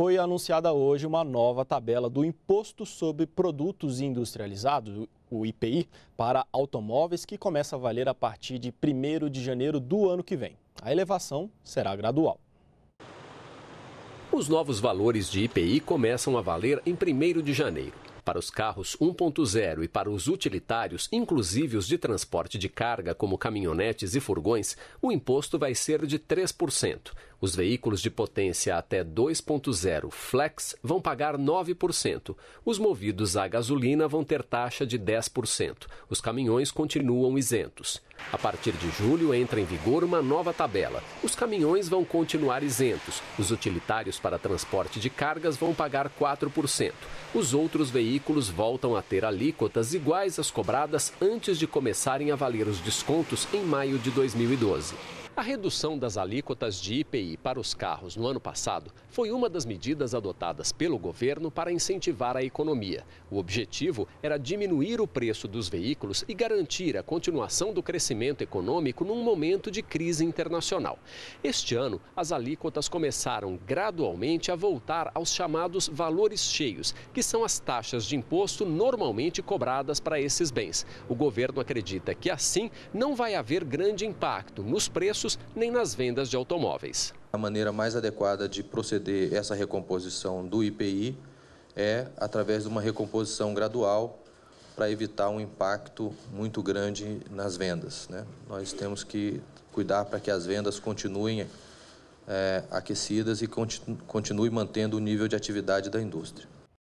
foi anunciada hoje uma nova tabela do Imposto sobre Produtos Industrializados, o IPI, para automóveis que começa a valer a partir de 1 de janeiro do ano que vem. A elevação será gradual. Os novos valores de IPI começam a valer em 1 de janeiro. Para os carros 1.0 e para os utilitários, inclusive os de transporte de carga, como caminhonetes e furgões, o imposto vai ser de 3%. Os veículos de potência até 2.0 flex vão pagar 9%. Os movidos a gasolina vão ter taxa de 10%. Os caminhões continuam isentos. A partir de julho entra em vigor uma nova tabela. Os caminhões vão continuar isentos. Os utilitários para transporte de cargas vão pagar 4%. Os outros veículos voltam a ter alíquotas iguais às cobradas antes de começarem a valer os descontos em maio de 2012. A redução das alíquotas de IPI para os carros no ano passado foi uma das medidas adotadas pelo governo para incentivar a economia. O objetivo era diminuir o preço dos veículos e garantir a continuação do crescimento econômico num momento de crise internacional. Este ano, as alíquotas começaram gradualmente a voltar aos chamados valores cheios, que são as taxas de imposto normalmente cobradas para esses bens. O governo acredita que assim não vai haver grande impacto nos preços serviços nem nas vendas de automóveis. A maneira mais adequada de proceder essa recomposição do IPI é através de uma recomposição gradual para evitar um impacto muito grande nas vendas. Né? Nós temos que cuidar para que as vendas continuem é, aquecidas e continue mantendo o nível de atividade da indústria.